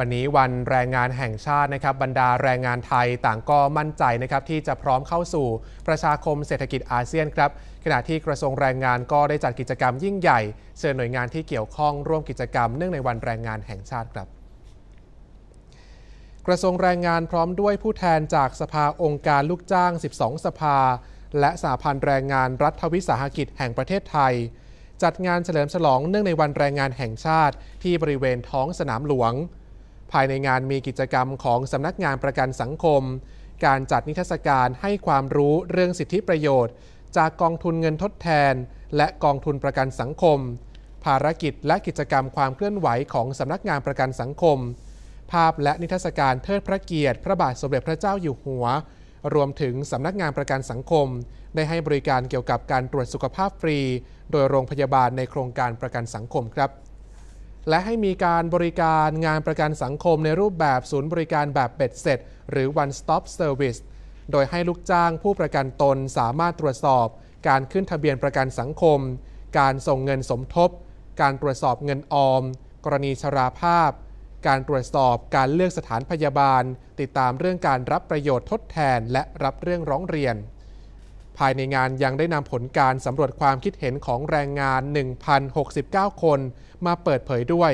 วันนี้วันแรงงานแห่งชาตินะครับบรรดาแรงงานไทยต่างก็มั่นใจนะครับที่จะพร้อมเข้าสู่ประชาคมเศรษฐกิจอาเซียนครับขณะที่กระทรวงแรงงานก็ได้จัดกิจกรรมยิ่งใหญ่เชิญหน่วยงานที่เกี่ยวข้องร่วมกิจกรรมเนื่องในวันแรงงานแห่งชาติครับ กระทรวงแรงงานพร้อมด้วยผู้แทนจากสภาองค์การลูกจ้าง 12 สภา และสาพันธ์แรงงานรัฐวิสาหกิจแห่งประเทศไทย จัดงานเฉลิมฉลองเนื่องในวันแรงงานแห่งชาติที่บริเวณท้องสนามหลวงภายในงานมีกิจกรรมของสำนักงานประกันสังคม การจัดนิทรรศการให้ความรู้เรื่องสิทธิประโยชน์ จากกองทุนเงินทดแทนและกองทุนประกันสังคม ภารกิจและกิจกรรมความเคลื่อนไหวของ สำนักงานประกันสังคม ภาพและนิทรรศการเทิดพระเกียรติ พระบาทสมเด็จพระเจ้าอยู่หัว รวมถึงสำนักงานประกันสังคม ได้ให้บริการเกี่ยวกับการตรวจสุขภาพฟรี โดยโรงพยาบาลในโครงการประกันสังคมครับและให้มีการบริการงานประกันสังคมในรูปแบบศูนย์บริการแบบเบ็ดเสร็จ หรือ one stop service โดยให้ลูกจ้างผู้ประกันตนสามารถตรวจสอบการขึ้นทะเบียนประกันสังคม การส่งเงินสมทบ การตรวจสอบเงินออม กรณีชราภาพ การตรวจสอบการเลือกสถานพยาบาล ติดตามเรื่องการรับประโยชน์ทดแทนและรับเรื่องร้องเรียนภายในงานยังได้นำผลการสำรวจความคิดเห็นของแรงงาน 1,069 คนมาเปิดเผยด้วย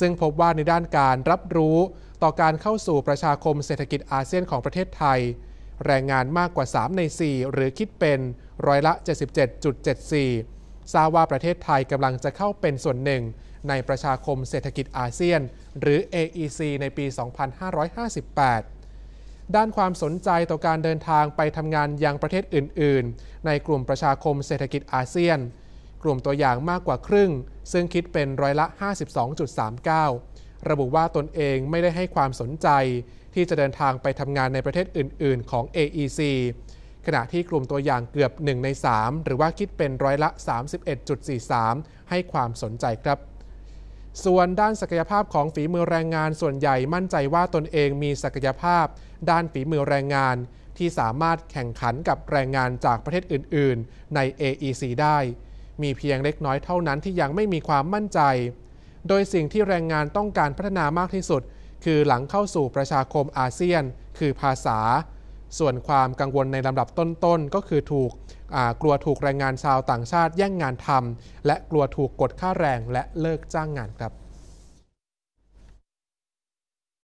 ซึ่งพบว่าในด้านการรับรู้ต่อการเข้าสู่ประชาคมเศรษฐกิจอาเซียนของประเทศไทย แรงงานมากกว่า 3 ใน 4 หรือคิดเป็นร้อยละ 77.74ทราบว่าประเทศไทยกำลังจะเข้าเป็นส่วนหนึ่ง ในประชาคมเศรษฐกิจอาเซียน หรือ AEC ในปี 2558ด้านความสนใจต่อการเดินทางไปทำงานยังประเทศอื่น ๆ ในกลุ่มประชาคมเศรษฐกิจอาเซียน กลุ่มตัวอย่างมากกว่าครึ่ง ซึ่งคิดเป็นร้อยละ 52.39 ระบุว่าตนเองไม่ได้ให้ความสนใจที่จะเดินทางไปทำงานในประเทศอื่น ๆ ของ AEC ขณะที่กลุ่มตัวอย่างเกือบ1ใน3 หรือว่าคิดเป็นร้อยละ 31.43 ให้ความสนใจครับส่วนด้านศักยภาพของฝีมือแรงงานส่วนใหญ่มั่นใจว่าตนเองมีศักยภาพ ด้านฝีมือแรงงาน ที่สามารถแข่งขันกับแรงงานจากประเทศอื่นๆ ใน AEC ได้ มีเพียงเล็กน้อยเท่านั้นที่ยังไม่มีความมั่นใจ โดยสิ่งที่แรงงานต้องการพัฒนามากที่สุด คือหลังเข้าสู่ประชาคมอาเซียน คือภาษาส่วนความกังวลในลำดับต้น ๆ ก็คือถูกกลัวถูกแรงงานชาวต่างชาติแย่งงานทำและกลัวถูกกดค่าแรง และเลิกจ้างงานครับ